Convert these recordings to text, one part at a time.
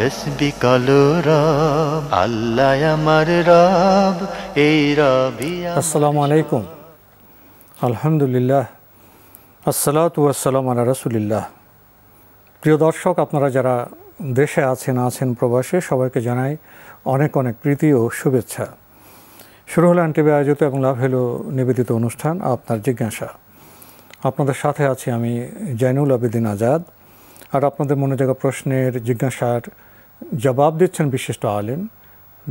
তসবি কালো রব আল্লাহ আমার রব এই রবি আসসালামু আলাইকুম আলহামদুলিল্লাহ আসসালাত ওয়াসালাম আলা রসুলিল্লাহ প্রিয় দর্শক আপনারা যারা দেশে আছেন আছেন প্রবাসে সবাইকে জানাই অনেক অনেক প্রীতি ও শুভেচ্ছা শুরু হলো এনটিভি আয়োজিত এবং লাভ হেলো নিবেদিত অনুষ্ঠান আপনার জিজ্ঞাসা আপনাদের সাথে আছি আমি জাইনুল আবেদিন আজাদ আর আপনাদের মনে জায়গা প্রশ্নের জিজ্ঞাসার জবাব দিচ্ছেন বিশিষ্ট আলেম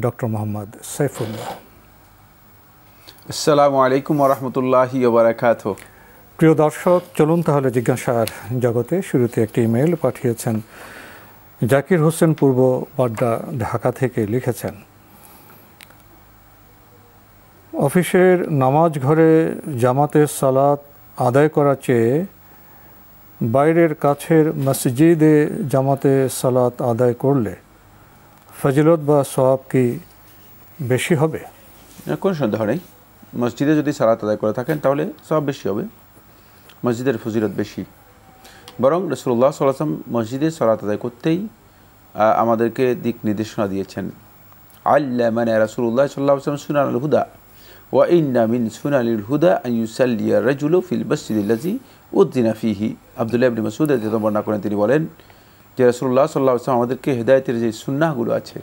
ডক্টর মোহাম্মদ সাইফুল্লাহ আসসালামু আলাইকুম রহমতুল্লাহি প্রিয় দর্শক চলুন তাহলে জিজ্ঞাসার জগতে শুরুতে একটি ইমেল পাঠিয়েছেন জাকির হোসেন পূর্ব বাড্ডা ঢাকা থেকে লিখেছেন অফিসের নামাজ ঘরে জামাতের সালাত আদায় করার চেয়ে বাইরের কাছের মসজিদে জামাতে সালাত আদায় করলে ফজিলত বা সব কি বেশি হবে কোনো সন্দেহ নেই মসজিদে যদি সালাত আদায় করে থাকেন তাহলে সব বেশি হবে মসজিদের ফজিলত বেশি বরং রসুল্লাহ সাল্লাম মসজিদে সালাত আদায় করতেই আমাদেরকে দিক নির্দেশনা দিয়েছেন আল্লাহ মানে রসুল্লাহ সাল্লাহ আসলাম সুনান হুদা ওয়া ইন্না মিন সুনান হুদা ইউসাল্লিয়া রাজুল ফিল মসজিদ উদ্দিনা ফিহি আবদুল্লাহ আবনী মাসুদ এত বর্ণনা করেন তিনি বলেন যে রসুল্লাহ সাল্লাহ ইসলাম আমাদেরকে হেদায়তের যে সুন্নাগুলো আছে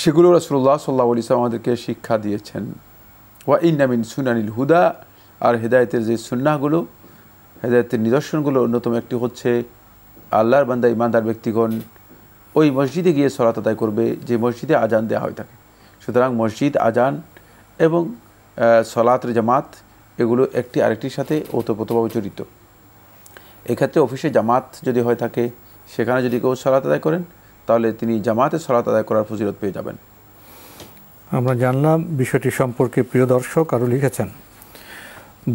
সেগুলো রসুল্লাহ সাল্লাহ ইসলাম আমাদেরকে শিক্ষা দিয়েছেন ওয়া ইন্নামিন সুনানিল হুদা আর হেদায়তের যে সুন্নাহগুলো হেদায়তের নিদর্শনগুলো অন্যতম একটি হচ্ছে আল্লাহর বান্দা ইমানদার ব্যক্তিগণ ওই মসজিদে গিয়ে সরাত আদায় করবে যে মসজিদে আজান দেওয়া হয়ে থাকে সুতরাং মসজিদ আজান এবং সলাতের জামাত এগুলো একটি আরেকটির সাথে ওতপ্রোতভাবে জড়িত এক্ষেত্রে অফিসে জামাত যদি হয়ে থাকে সেখানে যদি কেউ সলাত আদায় করেন তাহলে তিনি জামাতে সলাত আদায় করার ফজিরত পেয়ে যাবেন আমরা জানলাম বিষয়টি সম্পর্কে প্রিয় দর্শক আরও লিখেছেন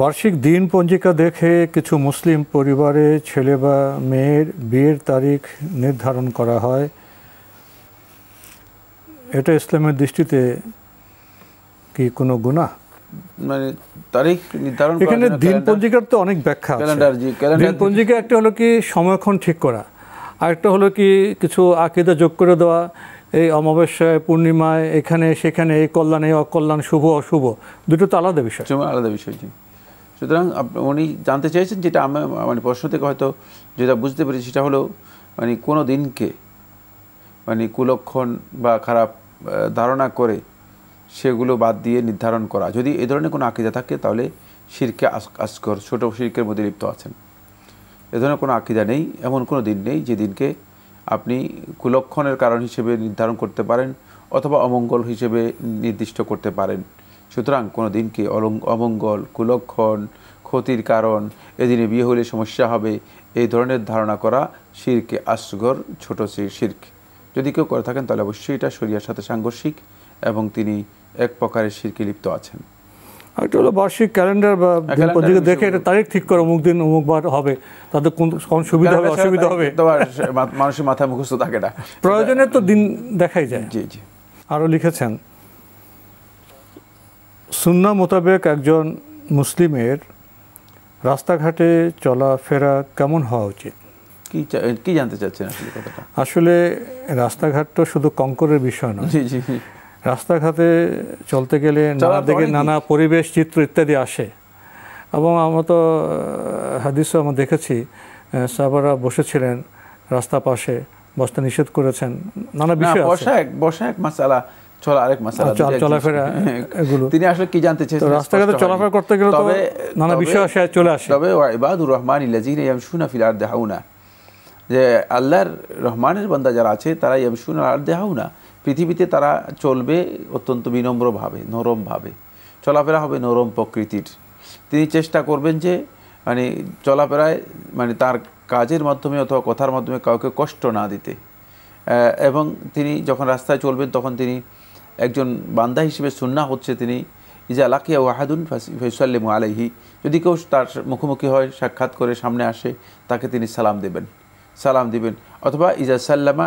বার্ষিক দিন পঞ্জিকা দেখে কিছু মুসলিম পরিবারে ছেলে বা মেয়ের বিয়ের তারিখ নির্ধারণ করা হয় এটা ইসলামের দৃষ্টিতে কি কোনো গুণা মানে তারিখ নির্ধারণ এখানে দিন পঞ্জিকার তো অনেক ব্যাখ্যা ক্যালেন্ডার জি ক্যালেন্ডার পঞ্জিকা একটা হলো কি সময়ক্ষণ ঠিক করা আরেকটা হলো কি কিছু আকিদা যোগ করে দেওয়া এই অমাবস্যায় পূর্ণিমায় এখানে সেখানে এই কল্যাণ এই অকল্যাণ শুভ অশুভ দুটো তো আলাদা বিষয় আলাদা বিষয় জি সুতরাং উনি জানতে চাইছেন যেটা আমি মানে প্রশ্ন থেকে হয়তো যেটা বুঝতে পেরেছি সেটা হলো মানে কোনো দিনকে মানে কুলক্ষণ বা খারাপ ধারণা করে সেগুলো বাদ দিয়ে নির্ধারণ করা যদি এ ধরনের কোনো আকিদা থাকে তাহলে শিরকে আসকর ছোট শিরকের মধ্যে লিপ্ত আছেন এ ধরনের কোনো আকিদা নেই এমন কোনো দিন নেই যে দিনকে আপনি কুলক্ষণের কারণ হিসেবে নির্ধারণ করতে পারেন অথবা অমঙ্গল হিসেবে নির্দিষ্ট করতে পারেন সুতরাং কোনো দিনকে অমঙ্গল কুলক্ষণ ক্ষতির কারণ এদিনে বিয়ে হলে সমস্যা হবে এই ধরনের ধারণা করা শিরকে আসগর ছোট শির শির্ক যদি কেউ করে থাকেন তাহলে অবশ্যই এটা শরিয়ার সাথে সাংঘর্ষিক এবং তিনি এক প্রকারের শিরকে লিপ্ত আছেন একটা হলো বার্ষিক ক্যালেন্ডার বা হ্যাঁ, পত্রিকা দেখে একটা তারিখ ঠিক করে অমুক দিন অমুক বার হবে তাদের কোন কোন সুবিধা হবে অসুবিধা হবে তোমার মানুষের মাথায় মুখস্থ থাকে না প্রয়োজনে তো দিন দেখাই যায় জি জি আরও লিখেছেন সুন্না মোতাবেক একজন মুসলিমের রাস্তাঘাটে চলাফেরা কেমন হওয়া উচিত কি জানতে চাচ্ছেন আসলে রাস্তাঘাট তো শুধু কঙ্করের বিষয় নয় রাস্তাঘাটে চলতে গেলে নানা দিকে নানা পরিবেশ চিত্র ইত্যাদি আসে এবং আমরা তো হাদিসও আমরা দেখেছি সাহাবারা বসেছিলেন রাস্তা পাশে বসতে নিষেধ করেছেন নানা বিষয় বসা এক বসা এক মাসালা চলা আরেক মাসালা চলাফেরা হ্যাঁ, এগুলো তিনি আসলে কি জানতে চেয়েছেন রাস্তাঘাটে চলাফেরা করতে গেলে তবে নানা বিষয় আসে চলে আসে তবে ইবাদুর রহমান ইলাজির শুনা ফিল আরদে হাউনা যে আল্লাহর রহমানের বান্দা যারা আছে তারা ইয়ামশুনা আর দেহাউনা না পৃথিবীতে তারা চলবে অত্যন্ত বিনম্রভাবে নরমভাবে চলাফেরা হবে নরম প্রকৃতির তিনি চেষ্টা করবেন যে মানে চলাফেরায় মানে তার কাজের মাধ্যমে অথবা কথার মাধ্যমে কাউকে কষ্ট না দিতে এবং তিনি যখন রাস্তায় চলবেন তখন তিনি একজন বান্দা হিসেবে সুন্না হচ্ছে তিনি ইজা লাকিয়া ওয়াহাদুন ফেসাল্লিম আলাইহি যদি কেউ তার মুখোমুখি হয় সাক্ষাৎ করে সামনে আসে তাকে তিনি সালাম দেবেন সালাম দিবেন অথবা ইজা সাল্লামা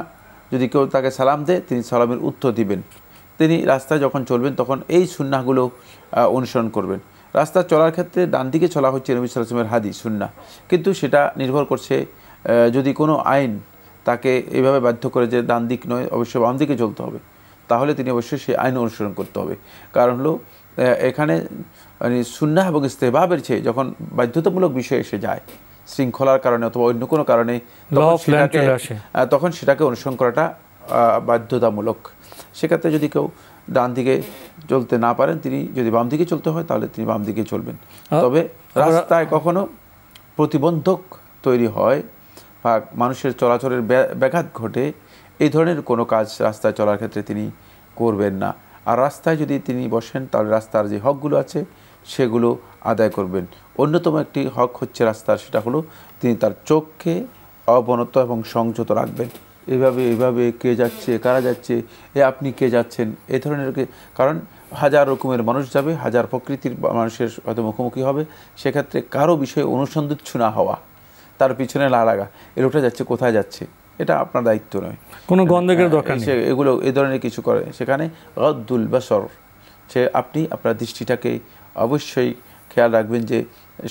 যদি কেউ তাকে সালাম দেয় তিনি সালামের উত্তর দিবেন তিনি রাস্তায় যখন চলবেন তখন এই সুন্নাগুলো অনুসরণ করবেন রাস্তা চলার ক্ষেত্রে ডান দিকে চলা হচ্ছে নবী সালামের হাদি সুন্না কিন্তু সেটা নির্ভর করছে যদি কোনো আইন তাকে এভাবে বাধ্য করে যে ডান দিক নয় অবশ্যই বাম দিকে চলতে হবে তাহলে তিনি অবশ্যই সেই আইন অনুসরণ করতে হবে কারণ হলো এখানে মানে সুন্না এবং ইস্তেহবাবের চেয়ে যখন বাধ্যতামূলক বিষয় এসে যায় শৃঙ্খলার কারণে অথবা অন্য কোনো কারণে তখন সেটাকে অনুসরণ করাটা বাধ্যতামূলক সেক্ষেত্রে যদি কেউ ডান দিকে চলতে না পারেন তিনি যদি বাম দিকে চলতে হয় তাহলে তিনি বাম দিকে চলবেন তবে রাস্তায় কখনো প্রতিবন্ধক তৈরি হয় বা মানুষের চলাচলের ব্যাঘাত ঘটে এই ধরনের কোনো কাজ রাস্তায় চলার ক্ষেত্রে তিনি করবেন না আর রাস্তায় যদি তিনি বসেন তাহলে রাস্তার যে হকগুলো আছে সেগুলো আদায় করবেন অন্যতম একটি হক হচ্ছে রাস্তার সেটা হলো তিনি তার চোখকে অবনত এবং সংযত রাখবেন এভাবে এভাবে কে যাচ্ছে কারা যাচ্ছে এ আপনি কে যাচ্ছেন এ ধরনের কারণ হাজার রকমের মানুষ যাবে হাজার প্রকৃতির মানুষের হয়তো মুখোমুখি হবে সেক্ষেত্রে কারো বিষয়ে অনুসন্ধিচ্ছু না হওয়া তার পিছনে না লাগা এ লোকটা যাচ্ছে কোথায় যাচ্ছে এটা আপনার দায়িত্ব নয় কোনো গন্ধকের দরকার সে এগুলো এ ধরনের কিছু করে সেখানে বা সর সে আপনি আপনার দৃষ্টিটাকে অবশ্যই খেয়াল রাখবেন যে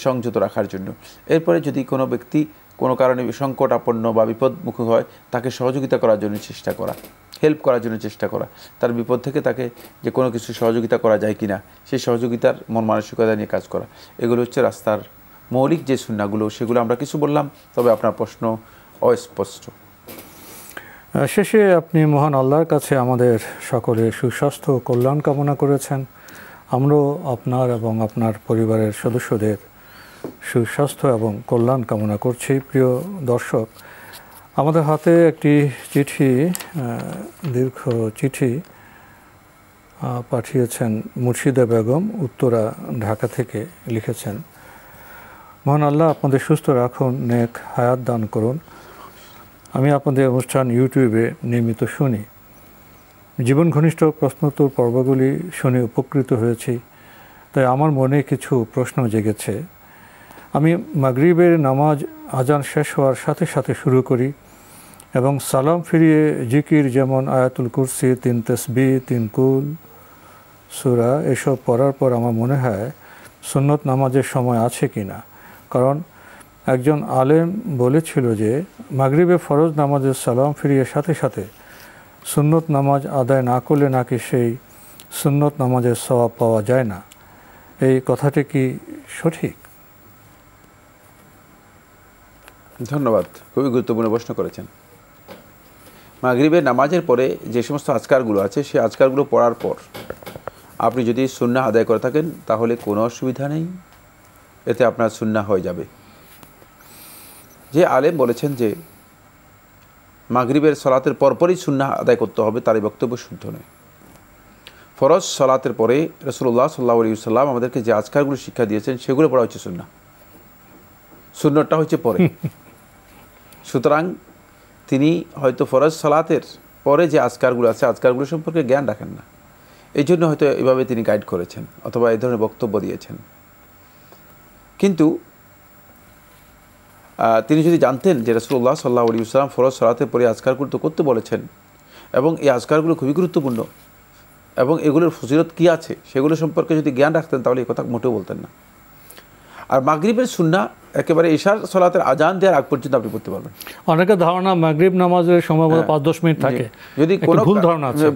সংযত রাখার জন্য এরপরে যদি কোনো ব্যক্তি কোনো কারণে সংকটাপন্ন বা বিপদমুখ হয় তাকে সহযোগিতা করার জন্য চেষ্টা করা হেল্প করার জন্য চেষ্টা করা তার বিপদ থেকে তাকে যে কোনো কিছু সহযোগিতা করা যায় কি না সেই সহযোগিতার মন মানসিকতা নিয়ে কাজ করা এগুলো হচ্ছে রাস্তার মৌলিক যে সুন্নাগুলো সেগুলো আমরা কিছু বললাম তবে আপনার প্রশ্ন অস্পষ্ট শেষে আপনি মহান আল্লাহর কাছে আমাদের সকলের সুস্বাস্থ্য কল্যাণ কামনা করেছেন আমরাও আপনার এবং আপনার পরিবারের সদস্যদের সুস্বাস্থ্য এবং কল্যাণ কামনা করছি প্রিয় দর্শক আমাদের হাতে একটি চিঠি দীর্ঘ চিঠি পাঠিয়েছেন মুর্শিদা বেগম উত্তরা ঢাকা থেকে লিখেছেন মহান আল্লাহ আপনাদের সুস্থ রাখুন নেক হায়াত দান করুন আমি আপনাদের অনুষ্ঠান ইউটিউবে নিয়মিত শুনি জীবন ঘনিষ্ঠ প্রশ্নোত্তর পর্বগুলি শুনে উপকৃত হয়েছি তাই আমার মনে কিছু প্রশ্ন জেগেছে আমি মাগরিবের নামাজ আজান শেষ হওয়ার সাথে সাথে শুরু করি এবং সালাম ফিরিয়ে জিকির যেমন আয়াতুল কুরসি তিন তসবি তিন কুল সুরা এসব পড়ার পর আমার মনে হয় সুন্নত নামাজের সময় আছে কি না কারণ একজন আলেম বলেছিল যে মাগরিবে ফরজ নামাজের সালাম ফিরিয়ে সাথে সাথে সুন্নত নামাজ আদায় না করলে নাকি সেই সুন্নত নামাজের স্বভাব পাওয়া যায় না এই কথাটি কি সঠিক ধন্যবাদ খুবই গুরুত্বপূর্ণ প্রশ্ন করেছেন মাগরীবের নামাজের পরে যে সমস্ত আজকারগুলো আছে সেই আজকারগুলো পড়ার পর আপনি যদি সুন্না আদায় করে থাকেন তাহলে কোনো অসুবিধা নেই এতে আপনার সুন্না হয়ে যাবে যে আলেম বলেছেন যে মাগরীবের সলাতের পরপরই সুন্না আদায় করতে হবে তারই বক্তব্য শুদ্ধ নয় ফরজ সলাতের পরে রসুল্লাহ সাল্লাহ আলী সাল্লাম আমাদেরকে যে আজকারগুলো শিক্ষা দিয়েছেন সেগুলো পড়া হচ্ছে সুন্না সুন্নরটা হচ্ছে পরে সুতরাং তিনি হয়তো ফরজ সালাতের পরে যে আজকারগুলো আছে আজকারগুলো সম্পর্কে জ্ঞান রাখেন না এই জন্য হয়তো এভাবে তিনি গাইড করেছেন অথবা এই ধরনের বক্তব্য দিয়েছেন কিন্তু তিনি যদি জানতেন যে রসুল্লাহ সাল্লাহ আলী ইসলাম ফরজ সালাতের পরে আজকারগুলো তো করতে বলেছেন এবং এই আজকারগুলো খুবই গুরুত্বপূর্ণ এবং এগুলোর ফজিরত কী আছে সেগুলো সম্পর্কে যদি জ্ঞান রাখতেন তাহলে এই কথা মোটেও বলতেন না আর মাগরীবের সুন্না একেবারে ইশার সলাতের আজান দেওয়ার আগ পর্যন্ত আপনি পড়তে পারবেন অনেকে ধারণা মাগরিব নামাজের সময় পাঁচ দশ মিনিট থাকে যদি কোনো ভুল ধারণা আছে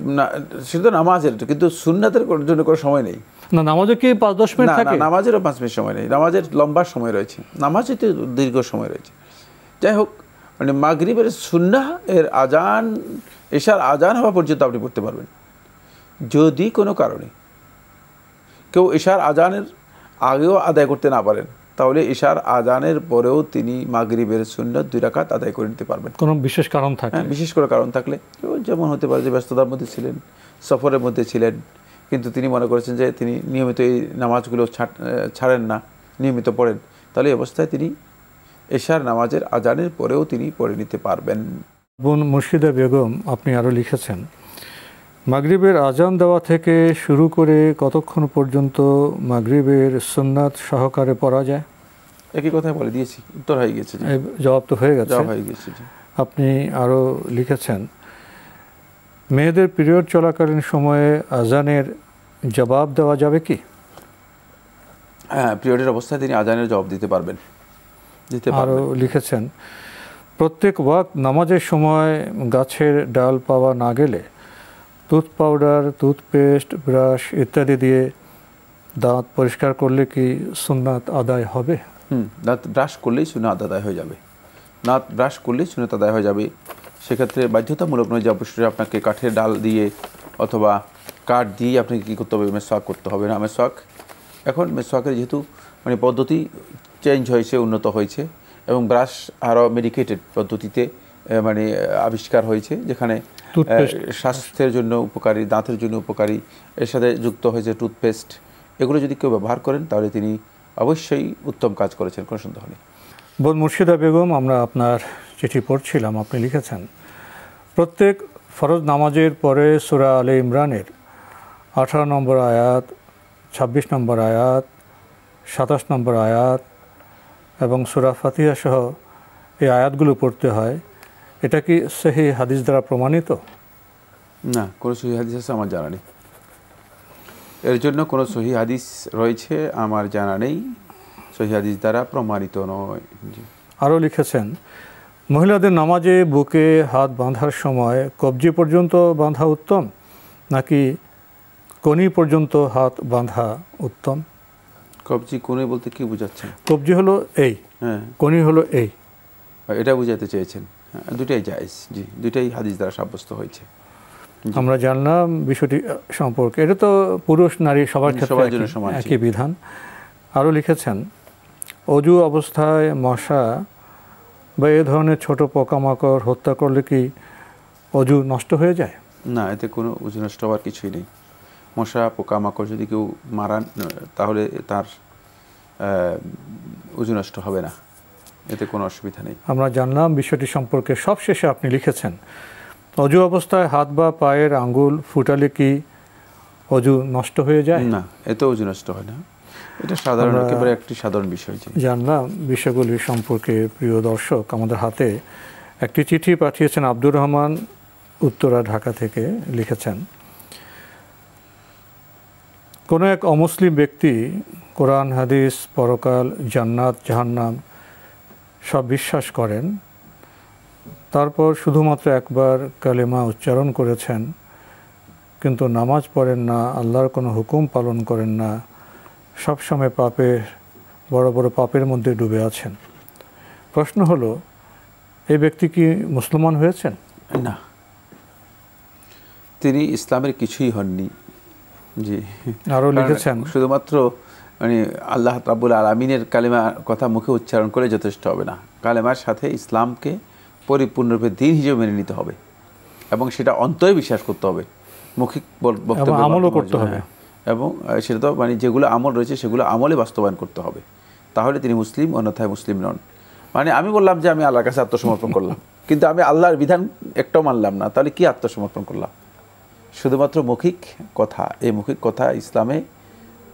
সেটা নামাজের কিন্তু সুন্নাতের জন্য কোনো সময় নেই না নামাজে কি পাঁচ দশ মিনিট থাকে নামাজেরও পাঁচ মিনিট সময় নেই নামাজের লম্বা সময় রয়েছে নামাজের দীর্ঘ সময় রয়েছে যাই হোক মানে মাগরিবের সুন্না এর আজান এশার আজান হওয়া পর্যন্ত আপনি পড়তে পারবেন যদি কোনো কারণে কেউ এশার আজানের আগেও আদায় করতে না পারেন তাহলে ইশার আজানের পরেও তিনি মাগরিবের শূন্য দুই রাখাত আদায় করে নিতে পারবেন কোনো বিশেষ কারণ থাকে হ্যাঁ বিশেষ করে কারণ থাকলে যেমন হতে পারে যে ব্যস্ততার মধ্যে ছিলেন সফরের মধ্যে ছিলেন কিন্তু তিনি মনে করেছেন যে তিনি নিয়মিত এই নামাজগুলো ছাড়েন না নিয়মিত পড়েন তাহলে এই অবস্থায় তিনি এশার নামাজের আজানের পরেও তিনি পড়ে নিতে পারবেন বোন মুর্শিদা বেগম আপনি আরও লিখেছেন মাগরীবের আজান দেওয়া থেকে শুরু করে কতক্ষণ পর্যন্ত মাগরীবের সুন্নাত সহকারে পড়া যায় একই কথাই বলে দিয়েছি উত্তর হয়ে গেছে জবাব তো হয়ে গেছে হয়ে গেছে আপনি আরও লিখেছেন মেয়েদের পিরিয়ড চলাকালীন সময়ে আজানের জবাব দেওয়া যাবে কি হ্যাঁ পিরিয়ডের অবস্থায় তিনি আজানের জবাব দিতে পারবেন দিতে আরও লিখেছেন প্রত্যেক ওয়াক নামাজের সময় গাছের ডাল পাওয়া না গেলে টুথ পাউডার টুথপেস্ট ব্রাশ ইত্যাদি দিয়ে দাঁত পরিষ্কার করলে কি সুন্নাত আদায় হবে হুম দাঁত ব্রাশ করলেই সুনাত আদায় হয়ে যাবে দাঁত ব্রাশ করলেই সুনাত আদায় হয়ে যাবে সেক্ষেত্রে বাধ্যতামূলক নয় যে অবশ্যই আপনাকে কাঠের ডাল দিয়ে অথবা কাঠ দিয়ে আপনাকে কী করতে হবে শখ করতে হবে না শখ এখন শখের যেহেতু মানে পদ্ধতি চেঞ্জ হয়েছে উন্নত হয়েছে এবং ব্রাশ আরও মেডিকেটেড পদ্ধতিতে মানে আবিষ্কার হয়েছে যেখানে স্বাস্থ্যের জন্য উপকারী দাঁতের জন্য উপকারী এর সাথে যুক্ত হয়েছে টুথপেস্ট এগুলো যদি কেউ ব্যবহার করেন তাহলে তিনি অবশ্যই উত্তম কাজ করেছেন কোনো সন্দেহ নেই বোন মুর্শিদা বেগম আমরা আপনার চিঠি পড়ছিলাম আপনি লিখেছেন প্রত্যেক ফরজ নামাজের পরে সুরা আলে ইমরানের আঠারো নম্বর আয়াত ২৬ নম্বর আয়াত সাতাশ নম্বর আয়াত এবং সুরা ফাতিহা সহ এই আয়াতগুলো পড়তে হয় এটা কি সেহী হাদিস দ্বারা প্রমাণিত না কোনো সেই হাদিস আছে আমার জানা নেই এর জন্য কোনো সহি হাদিস রয়েছে আমার জানা নেই সহি হাদিস দ্বারা প্রমাণিত নয় আরও লিখেছেন মহিলাদের নামাজে বুকে হাত বাঁধার সময় কবজি পর্যন্ত বাঁধা উত্তম নাকি কনি পর্যন্ত হাত বাঁধা উত্তম কবজি কনি বলতে কি বোঝাচ্ছেন কবজি হলো এই হ্যাঁ কনি হলো এই এটা বুঝাতে চেয়েছেন হ্যাঁ, দুটাই জায়েজ জি দুটাই হাদিস দ্বারা সাব্যস্ত হয়েছে আমরা জানলাম বিষয়টি সম্পর্কে এটা তো পুরুষ নারী সবার ক্ষেত্রে একই বিধান আরও লিখেছেন অজু অবস্থায় মশা বা এ ধরনের ছোট পোকামাকড় হত্যা করলে কি অজু নষ্ট হয়ে যায় না এতে কোনো অজু নষ্ট হওয়ার কিছুই নেই মশা পোকামাকড় যদি কেউ মারান তাহলে তার অজু নষ্ট হবে না এতে কোনো অসুবিধা নেই আমরা জানলাম বিষয়টি সম্পর্কে সবশেষে আপনি লিখেছেন অজু অবস্থায় হাত বা পায়ের আঙ্গুল ফুটালে কি অজু নষ্ট হয়ে যায় না এতে অজু নষ্ট হয় না এটা সাধারণ একেবারে একটি সাধারণ বিষয় জানলাম বিষয়গুলি সম্পর্কে প্রিয় দর্শক আমাদের হাতে একটি চিঠি পাঠিয়েছেন আব্দুর রহমান উত্তরা ঢাকা থেকে লিখেছেন কোনো এক অমুসলিম ব্যক্তি কোরআন হাদিস পরকাল জান্নাত জাহান্নাম সব বিশ্বাস করেন তারপর শুধুমাত্র একবার কালেমা উচ্চারণ করেছেন কিন্তু নামাজ পড়েন না আল্লাহর কোনো হুকুম পালন করেন না সবসময় পাপে বড় বড় পাপের মধ্যে ডুবে আছেন প্রশ্ন হলো এই ব্যক্তি কি মুসলমান হয়েছেন না তিনি ইসলামের কিছুই হননি জি আরও লিখেছেন শুধুমাত্র মানে আল্লাহ তাবুল আলমিনের কালেমার কথা মুখে উচ্চারণ করে যথেষ্ট হবে না কালেমার সাথে ইসলামকে পরিপূর্ণরূপে দিন হিসেবে মেনে নিতে হবে এবং সেটা অন্তরে বিশ্বাস করতে হবে মৌখিক বক্তব্য আমলও করতে হ্যাঁ। হবে এবং সেটা তো মানে যেগুলো আমল রয়েছে সেগুলো আমলে বাস্তবায়ন করতে হবে তাহলে তিনি মুসলিম অন্যথায় মুসলিম নন মানে আমি বললাম যে আমি আল্লাহর কাছে আত্মসমর্পণ করলাম কিন্তু আমি আল্লাহর বিধান একটাও মানলাম না তাহলে কি আত্মসমর্পণ করলাম শুধুমাত্র মৌখিক কথা এই মৌখিক কথা ইসলামে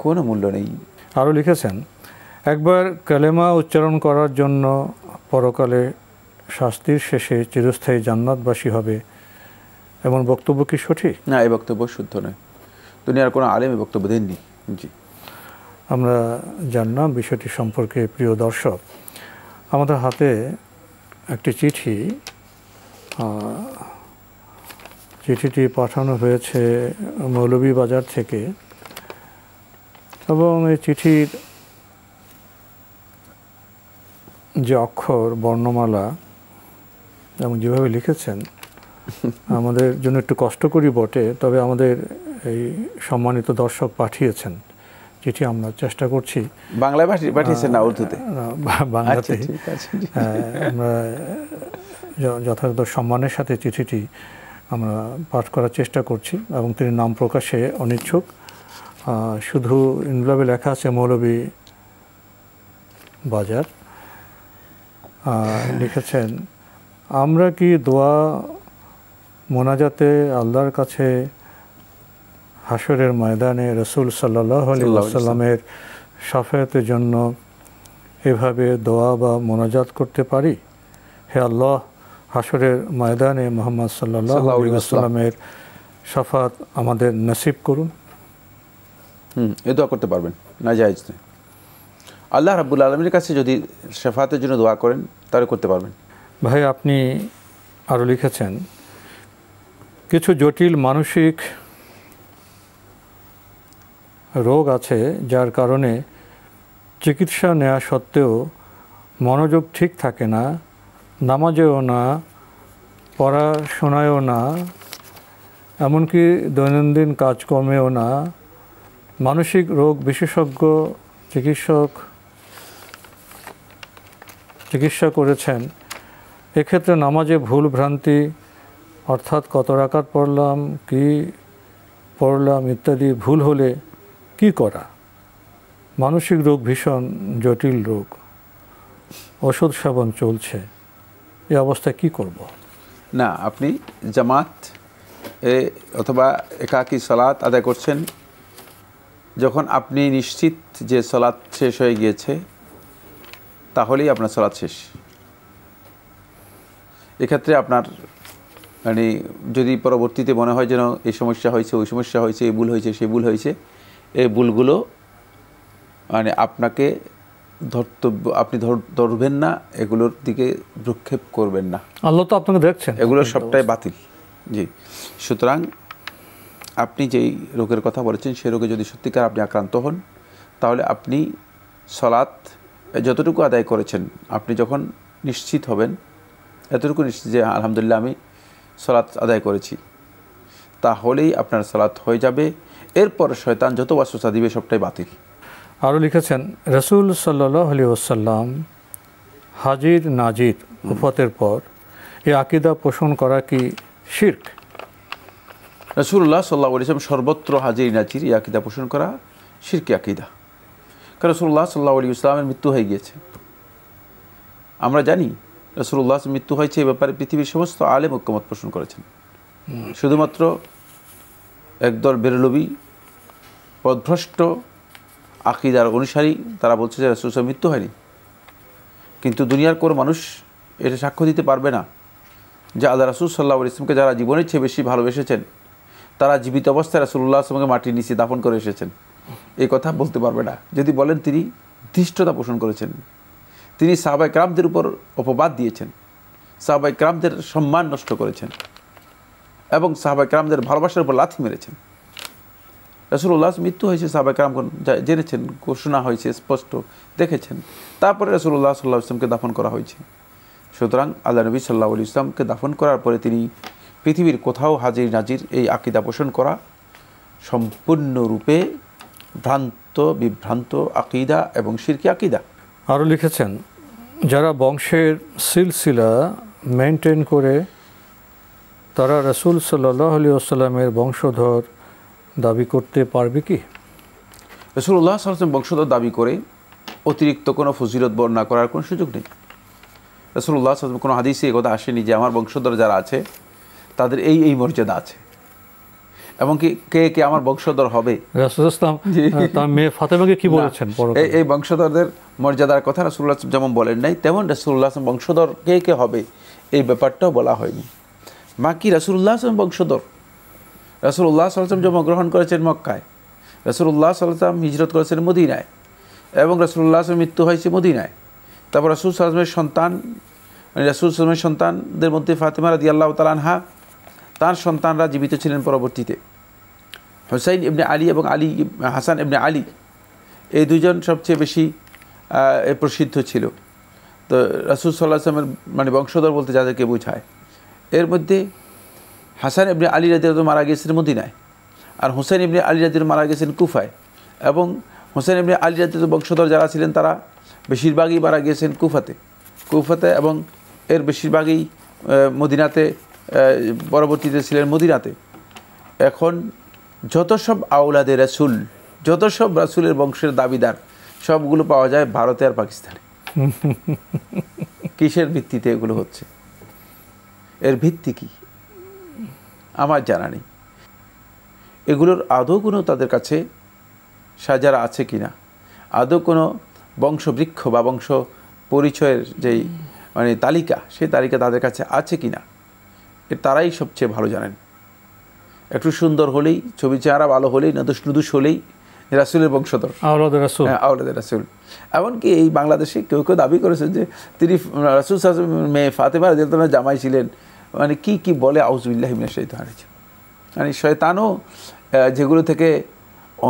কোনো মূল্য নেই আরও লিখেছেন একবার কালেমা উচ্চারণ করার জন্য পরকালে শাস্তির শেষে চিরস্থায়ী জান্নাতবাসী হবে এমন বক্তব্য কি সঠিক না এই বক্তব্য শুদ্ধ নয় দুনিয়ার কোনো আলেম বক্তব্য দেননি জি আমরা জানলাম বিষয়টি সম্পর্কে প্রিয় দর্শক আমাদের হাতে একটি চিঠি চিঠিটি পাঠানো হয়েছে মৌলভীবাজার থেকে এবং এই চিঠির যে অক্ষর বর্ণমালা এবং যেভাবে লিখেছেন আমাদের জন্য একটু কষ্ট করি বটে তবে আমাদের এই সম্মানিত দর্শক পাঠিয়েছেন যেটি আমরা চেষ্টা করছি বাংলা ভাষা পাঠিয়েছেন না উর্দুতে বাংলাতে আচ্ছা, আমরা যথাযথ সম্মানের সাথে চিঠিটি আমরা পাঠ করার চেষ্টা করছি এবং তিনি নাম প্রকাশে অনিচ্ছুক শুধু ইনভাবে লেখা আছে মৌলবী বাজার লিখেছেন আমরা কি দোয়া মোনাজাতে আল্লাহর কাছে হাসরের ময়দানে রসুল সাল্লাহ আলী সাফায়াতের জন্য এভাবে দোয়া বা মোনাজাত করতে পারি হে আল্লাহ হাসরের ময়দানে মোহাম্মদ সাল্লাহ আলী আসাল্লামের সাফাত আমাদের নসিব করুন হুম এ দোয়া করতে পারবেন না জায়জ আল্লাহ রাবুল আলমীর কাছে যদি শেফাতের জন্য দোয়া করেন তাহলে করতে পারবেন ভাই আপনি আরও লিখেছেন কিছু জটিল মানসিক রোগ আছে যার কারণে চিকিৎসা নেওয়া সত্ত্বেও মনোযোগ ঠিক থাকে না নামাজেও না পড়াশোনায়ও না এমনকি দৈনন্দিন কাজকর্মেও না মানসিক রোগ বিশেষজ্ঞ চিকিৎসক চিকিৎসা করেছেন এক্ষেত্রে নামাজে ভুল ভ্রান্তি অর্থাৎ কত রাকাত পড়লাম কি পড়লাম ইত্যাদি ভুল হলে কি করা মানসিক রোগ ভীষণ জটিল রোগ ওষুধ সেবন চলছে এ অবস্থায় কি করব। না আপনি জামাত এ অথবা একাকি সলাৎ আদায় করছেন যখন আপনি নিশ্চিত যে সলাৎ শেষ হয়ে গিয়েছে তাহলেই আপনার সলাৎ শেষ এক্ষেত্রে আপনার মানে যদি পরবর্তীতে মনে হয় যেন এই সমস্যা হয়েছে ওই সমস্যা হয়েছে এই ভুল হয়েছে সে ভুল হয়েছে এই ভুলগুলো মানে আপনাকে ধর্তব্য আপনি ধরবেন না এগুলোর দিকে ভ্রক্ষেপ করবেন না আল্লাহ তো আপনাকে দেখছেন এগুলো সবটাই বাতিল জি সুতরাং আপনি যেই রোগের কথা বলেছেন সেই রোগে যদি সত্যিকার আপনি আক্রান্ত হন তাহলে আপনি সলাৎ যতটুকু আদায় করেছেন আপনি যখন নিশ্চিত হবেন এতটুকু নিশ্চিত যে আলহামদুলিল্লাহ আমি সলাৎ আদায় করেছি তাহলেই আপনার সলাৎ হয়ে যাবে এরপর শয়তান যত বাসুসা দিবে সবটাই বাতিল আরও লিখেছেন রসুল সাল্লি ওসাল্লাম হাজির নাজির উফতের পর এই আকিদা পোষণ করা কি শির্ক রসুল্লাহ সাল্লাহ আলিয়াম সর্বত্র হাজির নাজির এই আকিদা পোষণ করা শিরকি আকিদা কারণ রসুল্লাহ সাল্লাহ আলী ইসলামের মৃত্যু হয়ে গিয়েছে আমরা জানি রসুল্লাহ মৃত্যু হয়েছে এই ব্যাপারে পৃথিবীর সমস্ত আলেম ঐক্যমত পোষণ করেছেন শুধুমাত্র একদল বেরলবি পদভ্রষ্ট আকিদার অনুসারী তারা বলছে যে রসুল মৃত্যু হয়নি কিন্তু দুনিয়ার কোনো মানুষ এটা সাক্ষ্য দিতে পারবে না যে আল্লাহ রসুল সাল্লা ইসলামকে যারা জীবনের চেয়ে বেশি ভালোবেসেছেন তারা জীবিত অবস্থায় রাসুল্লাহ আসলামকে মাটির নিচে দাফন করে এসেছেন এই কথা বলতে পারবে না যদি বলেন তিনি ধৃষ্টতা পোষণ করেছেন তিনি সাহবাই ক্রামদের উপর অপবাদ দিয়েছেন সাহবাই ক্রামদের সম্মান নষ্ট করেছেন এবং সাহাবাই ক্রামদের ভালোবাসার উপর লাথি মেরেছেন উল্লাহ মৃত্যু হয়েছে সাহবাই ক্রাম জেনেছেন ঘোষণা হয়েছে স্পষ্ট দেখেছেন তারপরে রসুল্লাহ সাল্লাহ ইসলামকে দাফন করা হয়েছে সুতরাং আল্লাহ নবী সাল্লাহ আলি ইসলামকে দাফন করার পরে তিনি পৃথিবীর কোথাও হাজির নাজির এই আকিদা পোষণ করা সম্পূর্ণরূপে ভ্রান্ত বিভ্রান্ত আকিদা এবং শিরকি আকিদা আরও লিখেছেন যারা বংশের সিলসিলা মেনটেন করে তারা রসুল সাল্লাহ আলী আসসালামের বংশধর দাবি করতে পারবে কি রসুল্লাহ সাল্লাম বংশধর দাবি করে অতিরিক্ত কোনো ফজিরত বর্ণনা করার কোনো সুযোগ নেই রসুল্লাহ সাল্লাম কোনো হাদিসে কথা আসেনি যে আমার বংশধর যারা আছে তাদের এই এই মর্যাদা আছে এমনকি কে কে আমার বংশধর হবে রাসুল ইসলাম মেয়ে ফাতেমাকে কি বলেছেন এই বংশধরদের মর্যাদার কথা রাসুল্লাহ যেমন বলেন নাই তেমন রাসুল্লাহ আসলাম বংশধর কে কে হবে এই ব্যাপারটাও বলা হয়নি বাকি রাসুল্লাহ আসলাম বংশধর রাসুল্লাহ সাল্লাম জন্মগ্রহণ করেছেন মক্কায় রাসুল্লাহ সাল্লাম হিজরত করেছেন মদিনায় এবং রাসুল্লাহ আসলাম মৃত্যু হয়েছে মদিনায় তারপর রাসুল সালামের সন্তান মানে রাসুল সালামের সন্তানদের মধ্যে ফাতেমা রাদি আল্লাহ তালানহা তার সন্তানরা জীবিত ছিলেন পরবর্তীতে হুসাইন এমনি আলী এবং আলী হাসান এমনি আলী এই দুজন সবচেয়ে বেশি প্রসিদ্ধ ছিল তো রাসুল সাল্লাহ আসলামের মানে বংশধর বলতে যাদেরকে বোঝায় এর মধ্যে হাসান ইবনে আলী রাজির মারা গেছেন মদিনায় আর হোসেন ইবনে আলী রাজির মারা গেছেন কুফায় এবং হোসেন ইবনে আলী রাজির বংশধর যারা ছিলেন তারা বেশিরভাগই মারা গিয়েছেন কুফাতে কুফাতে এবং এর বেশিরভাগই মদিনাতে পরবর্তীতে ছিলেন মদিনাতে এখন যত সব আউলাদের রাসুল যত সব রাসুলের বংশের দাবিদার সবগুলো পাওয়া যায় ভারতে আর পাকিস্তানে কিসের ভিত্তিতে এগুলো হচ্ছে এর ভিত্তি কি আমার জানা নেই এগুলোর আদৌ কোনো তাদের কাছে সাজারা আছে কি না আদৌ কোনো বংশবৃক্ষ বা বংশ পরিচয়ের যেই মানে তালিকা সেই তালিকা তাদের কাছে আছে কি না তারাই সবচেয়ে ভালো জানেন একটু সুন্দর হলেই ছবি চেহারা ভালো হলেই না দুষ হলেই রাসুলের বংশধর আওলাদ রাসুল হ্যাঁ, এমনকি এই বাংলাদেশে কেউ কেউ দাবি করেছেন যে তিনি রাসুল মেয়ে ফাতেমা রাজিয়াল জামাই ছিলেন মানে কি কি বলে আউজুল্লাহ হিমিনা হারিয়েছে মানে শয়তানও যেগুলো থেকে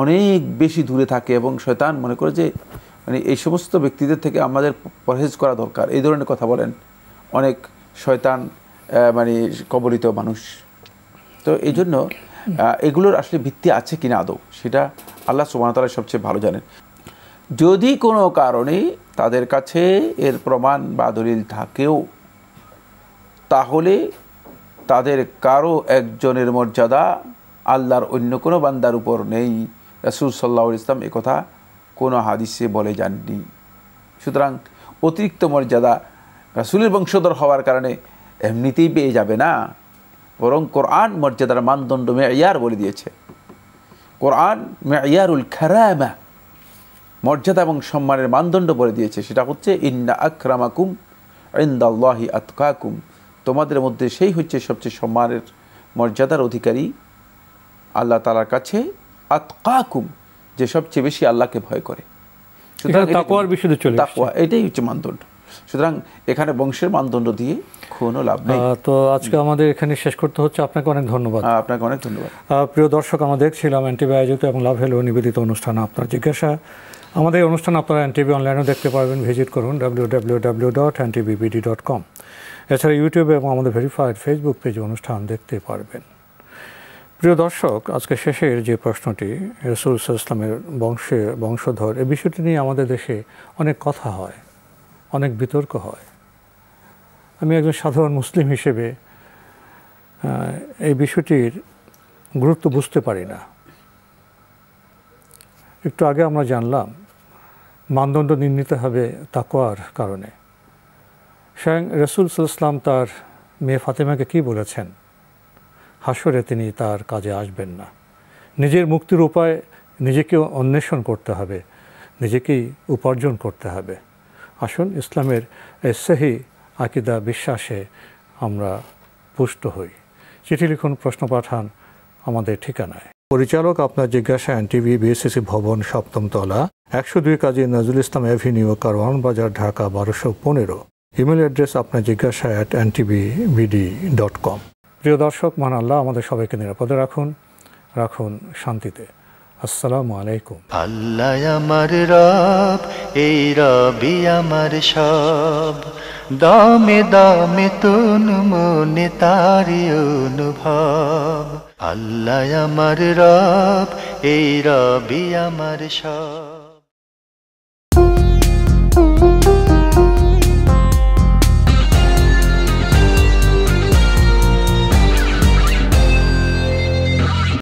অনেক বেশি দূরে থাকে এবং শয়তান মনে করে যে মানে এই সমস্ত ব্যক্তিদের থেকে আমাদের পরহেজ করা দরকার এই ধরনের কথা বলেন অনেক শয়তান মানে কবলিত মানুষ তো এই জন্য এগুলোর আসলে ভিত্তি আছে কিনা আদৌ সেটা আল্লাহ সুবাহতালা সবচেয়ে ভালো জানেন যদি কোনো কারণে তাদের কাছে এর প্রমাণ বা দলিল থাকেও তাহলে তাদের কারো একজনের মর্যাদা আল্লাহর অন্য কোনো বান্দার উপর নেই রাসুল সাল্লাহ ইসলাম একথা কোনো হাদিসে বলে যাননি সুতরাং অতিরিক্ত মর্যাদা রাসুলের বংশধর হওয়ার কারণে এমনিতেই পেয়ে যাবে না বরং কোরআন মর্যাদার মানদণ্ড মেয়ার বলে দিয়েছে কোরআন মেয়ারুল খারামা মর্যাদা এবং সম্মানের মানদণ্ড বলে দিয়েছে সেটা হচ্ছে ইন্না আক্রামাকুম ইন্দাল্লাহি আতকাকুম তোমাদের মধ্যে সেই হচ্ছে সবচেয়ে সম্মানের মর্যাদার অধিকারী আল্লাহ তালার কাছে আতকাকুম যে সবচেয়ে বেশি আল্লাহকে ভয় করে এটাই হচ্ছে মানদণ্ড সুতরাং এখানে বংশের মানদণ্ড দিয়ে কোনো লাভ নেই তো আজকে আমাদের এখানে শেষ করতে হচ্ছে আপনাকে অনেক ধন্যবাদ আপনাকে অনেক ধন্যবাদ প্রিয় দর্শক আমরা দেখছিলাম এনটিভি আয়োজিত এবং লাভ হেলো নিবেদিত অনুষ্ঠান আপনার জিজ্ঞাসা আমাদের অনুষ্ঠান আপনারা এনটিভি অনলাইনেও দেখতে পারবেন ভিজিট করুন W W W dot NTVBD dot com এছাড়া ইউটিউবে এবং আমাদের ভেরিফাইড ফেসবুক পেজে অনুষ্ঠান দেখতে পারবেন প্রিয় দর্শক আজকে শেষের যে প্রশ্নটি রসুল ইসলামের বংশে বংশধর এ বিষয়টি নিয়ে আমাদের দেশে অনেক কথা হয় অনেক বিতর্ক হয় আমি একজন সাধারণ মুসলিম হিসেবে এই বিষয়টির গুরুত্ব বুঝতে পারি না একটু আগে আমরা জানলাম মানদণ্ড নির্ণীত হবে তাকোয়ার কারণে স্বয়ং রসুল সাল্লাম তার মেয়ে ফাতেমাকে কি বলেছেন হাসরে তিনি তার কাজে আসবেন না নিজের মুক্তির উপায় নিজেকে অন্বেষণ করতে হবে নিজেকেই উপার্জন করতে হবে আসুন ইসলামের সেহি আকিদা বিশ্বাসে আমরা পুষ্ট হই চিঠি লিখুন প্রশ্ন পাঠান আমাদের ঠিকানায় পরিচালক আপনার জিজ্ঞাসা টিভি বিএসসিসি ভবন সপ্তম তলা একশো দুই কাজী নজরুল ইসলাম অ্যাভিনিউ কারওয়ান বাজার ঢাকা বারোশো পনেরো ইমেল অ্যাড্রেস আপনার জিজ্ঞাসা at TV BD dot com প্রিয় দর্শক মান আল্লাহ আমাদের সবাইকে নিরাপদে রাখুন রাখুন শান্তিতে আসসালামু আলাইকুম আল্লাহ আমার রব এই রবি আমার সব দমে দমে তুন মনে তারি অনুভব আল্লাহ আমার রব এই রবি আমার সব